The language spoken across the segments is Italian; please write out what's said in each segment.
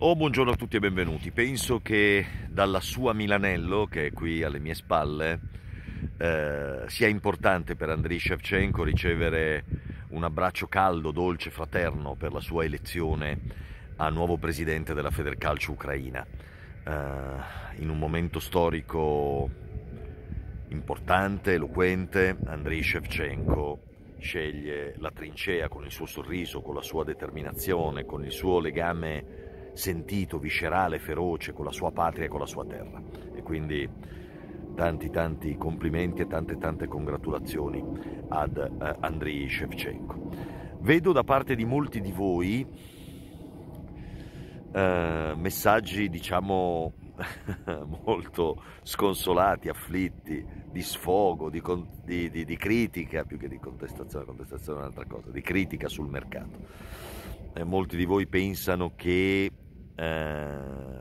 Oh, buongiorno a tutti e benvenuti. Penso che dalla sua Milanello, che è qui alle mie spalle, eh, sia importante per Andriy Shevchenko ricevere un abbraccio caldo, dolce, fraterno per la sua elezione a nuovo presidente della Federcalcio Ucraina. Eh, in un momento storico importante, eloquente, Andriy Shevchenko sceglie la trincea con il suo sorriso, con la sua determinazione, con il suo legame sentito, viscerale, feroce con la sua patria e con la sua terra. E quindi tanti tanti complimenti e tante tante congratulazioni ad eh, Andriy Shevchenko. Vedo da parte di molti di voi eh, messaggi diciamo molto sconsolati, afflitti, di sfogo, di, di, di, di, critica, più che di contestazione, contestazione è un'altra cosa, di critica sul mercato. Eh, molti di voi pensano che eh,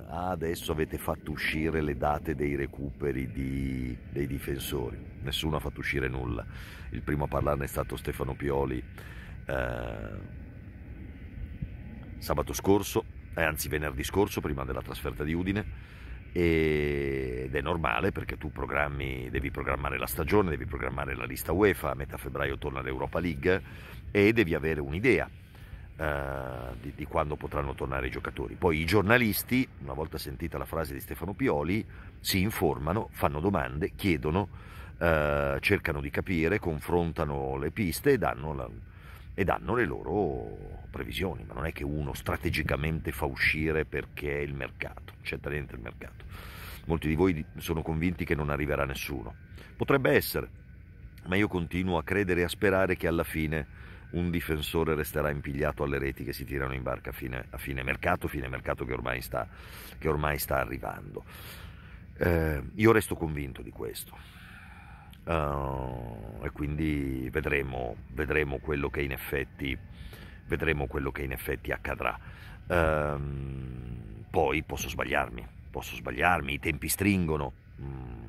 ah, adesso avete fatto uscire le date dei recuperi di, dei difensori, nessuno ha fatto uscire nulla. Il primo a parlarne è stato Stefano Pioli eh, sabato scorso, eh, anzi venerdì scorso, prima della trasferta di Udine. ed è normale perché tu programmi, devi programmare la stagione, devi programmare la lista UEFA, a metà febbraio torna l'Europa League eh, e devi avere un'idea eh, di, di, quando potranno tornare i giocatori. Poi i giornalisti, una volta sentita la frase di Stefano Pioli, si informano, fanno domande, chiedono, eh, cercano di capire, confrontano le piste e danno, la, e danno, le loro previsioni. Ma non è che uno strategicamente fa uscire perché è il mercato, c'entra niente il mercato. Molti di voi sono convinti che non arriverà nessuno. Potrebbe essere, ma io continuo a credere e a sperare che alla fine un difensore resterà impigliato alle reti che si tirano in barca a fine, a fine mercato, fine mercato che ormai sta, che ormai sta arrivando. Eh, io resto convinto di questo. Uh, e quindi vedremo, vedremo, quello che in effetti, vedremo, quello che in effetti, accadrà. Uh, poi posso sbagliarmi, posso sbagliarmi, i tempi stringono. Mm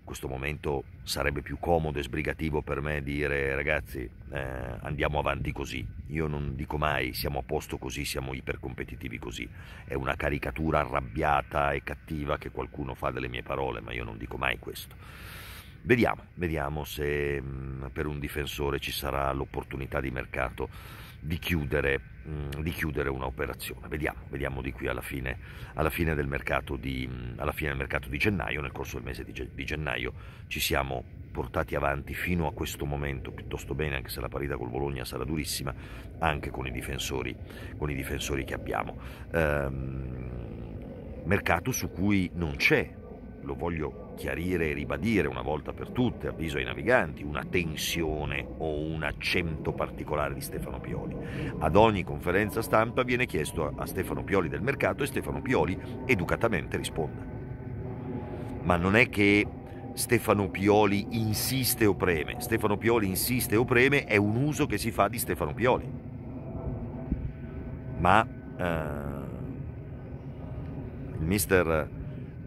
in questo momento sarebbe più comodo e sbrigativo per me dire ragazzi eh, andiamo avanti così. Io non dico mai siamo a posto così, siamo ipercompetitivi così. È una caricatura arrabbiata e cattiva che qualcuno fa delle mie parole, ma io non dico mai questo. Vediamo, vediamo se mh, mm, per un difensore ci sarà l'opportunità di mercato di chiudere, mm, di chiudere un'operazione. Vediamo, vediamo di qui alla fine, alla, fine di, mm, alla fine, del mercato di, gennaio, nel corso del mese di, gennaio ci siamo portati avanti fino a questo momento piuttosto bene, anche se la parità col Bologna sarà durissima, anche con i difensori, con i difensori che abbiamo. Ehm, mercato su cui non c'è lo voglio chiarire e ribadire una volta per tutte, avviso ai naviganti, una tensione o un accento particolare di Stefano Pioli. Ad ogni conferenza stampa viene chiesto a Stefano Pioli del mercato e Stefano Pioli educatamente risponde. Ma non è che Stefano Pioli insiste o preme. Stefano Pioli insiste o preme è un uso che si fa di Stefano Pioli. Ma uh, il mister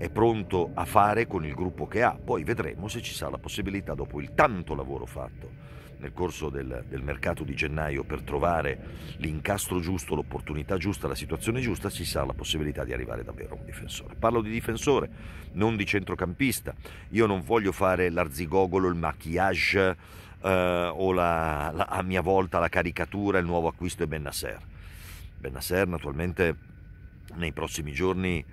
è pronto a fare con il gruppo che ha. Poi vedremo se ci sarà la possibilità, dopo il tanto lavoro fatto nel corso del, del mercato di gennaio per trovare l'incastro giusto, l'opportunità giusta, la situazione giusta, ci sarà la possibilità di arrivare davvero a un difensore. Parlo di difensore, non di centrocampista. Io non voglio fare l'arzigogolo, il maquillage eh, o la, la, a mia volta la caricatura, il nuovo acquisto è Bennasser. Bennasser naturalmente nei prossimi giorni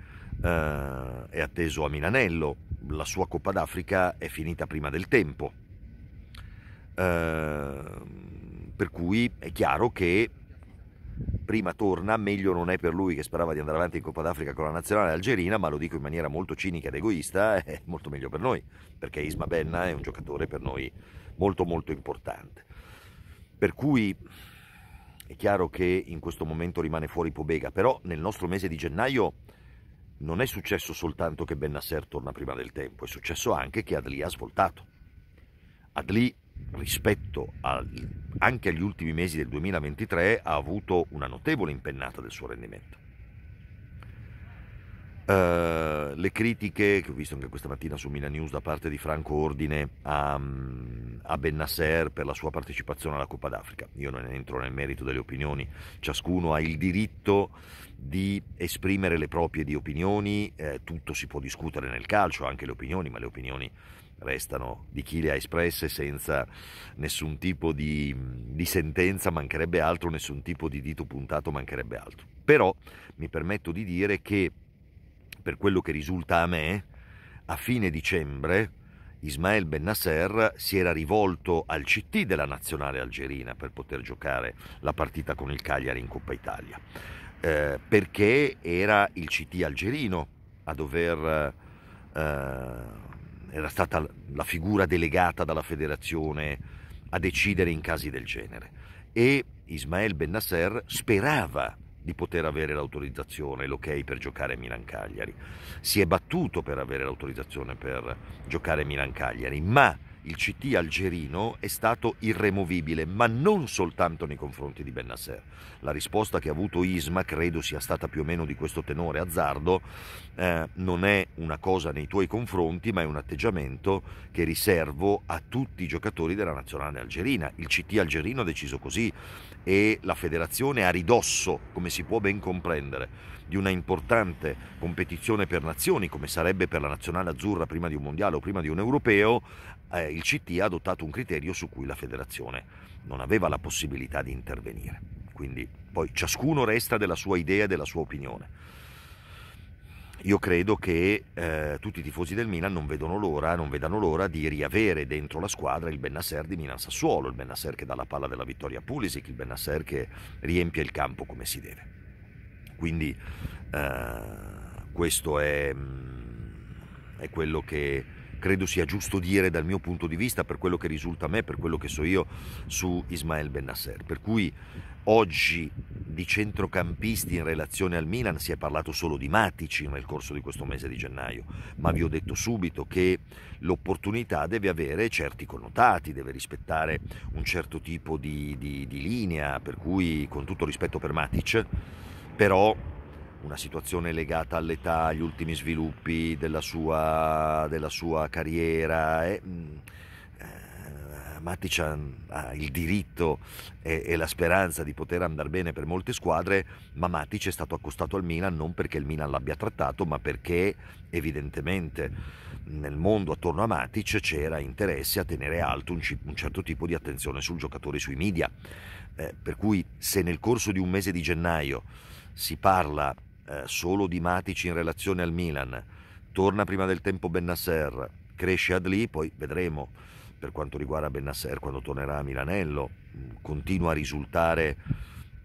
eh, è atteso a Milanello, la sua Coppa d'Africa è finita prima del tempo. Eh, per cui è chiaro che prima torna, meglio non è per lui che sperava di andare avanti in Coppa d'Africa con la nazionale algerina, ma lo dico in maniera molto cinica ed egoista, è molto meglio per noi, perché Isma Benna è un giocatore per noi molto molto importante. Per cui è chiaro che in questo momento rimane fuori Pobega, però nel nostro mese di gennaio non è successo soltanto che Bennasser torna prima del tempo, è successo anche che Adli ha svoltato. Adli, rispetto al, anche agli ultimi mesi del 2023, ha avuto una notevole impennata del suo rendimento. Eh, le critiche che ho visto anche questa mattina su Milan News da parte di Franco Ordine a, mm, a Nasser per la sua partecipazione alla Coppa d'Africa. Io non entro nel merito delle opinioni, ciascuno ha il diritto di esprimere le proprie di opinioni, eh, tutto si può discutere nel calcio, anche le opinioni, ma le opinioni restano di chi le ha espresse senza nessun tipo di, mm, di, sentenza, mancherebbe altro, nessun tipo di dito puntato, mancherebbe altro. Però mi permetto di dire che per quello che risulta a me, a fine dicembre Ismael Ben Nasser si era rivolto al CT della nazionale algerina per poter giocare la partita con il Cagliari in Coppa Italia, eh, perché era il CT algerino a dover... Eh, era stata la figura delegata dalla federazione a decidere in casi del genere. E Ismael Ben Nasser sperava di poter avere l'autorizzazione, l'ok per giocare a Milan-Cagliari. Si è battuto per avere l'autorizzazione per giocare a Milan-Cagliari, ma il CT algerino è stato irremovibile, ma non soltanto nei confronti di Bennasser. La risposta che ha avuto Isma, credo sia stata più o meno di questo tenore azzardo, eh, non è una cosa nei tuoi confronti, ma è un atteggiamento che riservo a tutti i giocatori della nazionale algerina. Il CT algerino ha deciso così e la federazione a ridosso, come si può ben comprendere, di una importante competizione per nazioni, come sarebbe per la nazionale azzurra prima di un mondiale o prima di un europeo, eh, il CT ha adottato un criterio su cui la federazione non aveva la possibilità di intervenire. Quindi poi ciascuno resta della sua idea e della sua opinione. Io credo che eh, tutti i tifosi del Milan non, l'ora, non vedano l'ora di riavere dentro la squadra il Benasser di Milan Sassuolo, il Benasser che dà la palla della vittoria a Pulisic, il Benasser che riempie il campo come si deve. Quindi eh, questo è, mm, è quello che credo sia giusto dire dal mio punto di vista, per quello che risulta a me, per quello che so io, su Ismael Ben Nasser. Per cui oggi di centrocampisti in relazione al Milan si è parlato solo di Matic nel corso di questo mese di gennaio, ma vi ho detto subito che l'opportunità deve avere certi connotati, deve rispettare un certo tipo di, di, di linea, per cui con tutto rispetto per Matic, però una situazione legata all'età, agli ultimi sviluppi della sua, della sua carriera. E, mm, eh, Matic ha, mm, ha, il diritto e, e, la speranza di poter andare bene per molte squadre, ma Matic è stato accostato al Milan non perché il Milan l'abbia trattato, ma perché evidentemente nel mondo attorno a Matic c'era interesse a tenere alto un, un certo tipo di attenzione sul giocatore sui media. Eh, per cui se nel corso di un mese di gennaio si parla eh, solo di Matic in relazione al Milan, torna prima del tempo Bennasser, cresce Adli, poi vedremo per quanto riguarda Bennasser quando tornerà a Milanello, mm, continua a risultare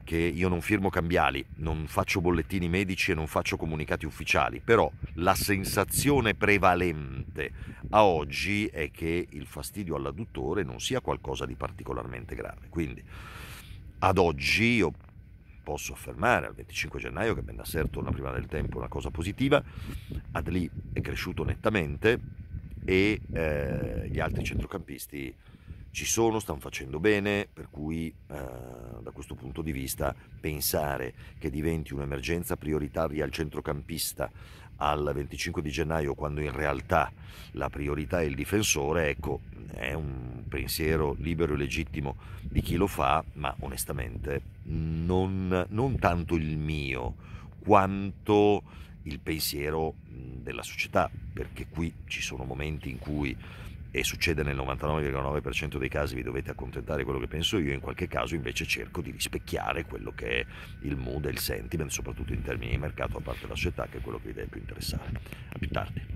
che io non firmo cambiali, non faccio bollettini medici e non faccio comunicati ufficiali, però la sensazione prevalente a oggi è che il fastidio all'adduttore non sia qualcosa di particolarmente grave. Quindi ad oggi io posso affermare al 25 gennaio che ben asserto torna prima del tempo, una cosa positiva, Adli è cresciuto nettamente e eh, gli altri centrocampisti ci sono, stanno facendo bene, per cui eh, da questo punto di vista pensare che diventi un'emergenza prioritaria al centrocampista al 25 di gennaio quando in realtà la priorità è il difensore, ecco, è un pensiero libero e legittimo di chi lo fa, ma onestamente non, non tanto il mio quanto il pensiero della società, perché qui ci sono momenti in cui e succede nel 99,9% dei casi vi dovete accontentare di quello che penso io, in qualche caso invece cerco di rispecchiare quello che è il mood e il sentiment, soprattutto in termini di mercato, a parte la società, che è quello che vi deve più interessare. A più tardi.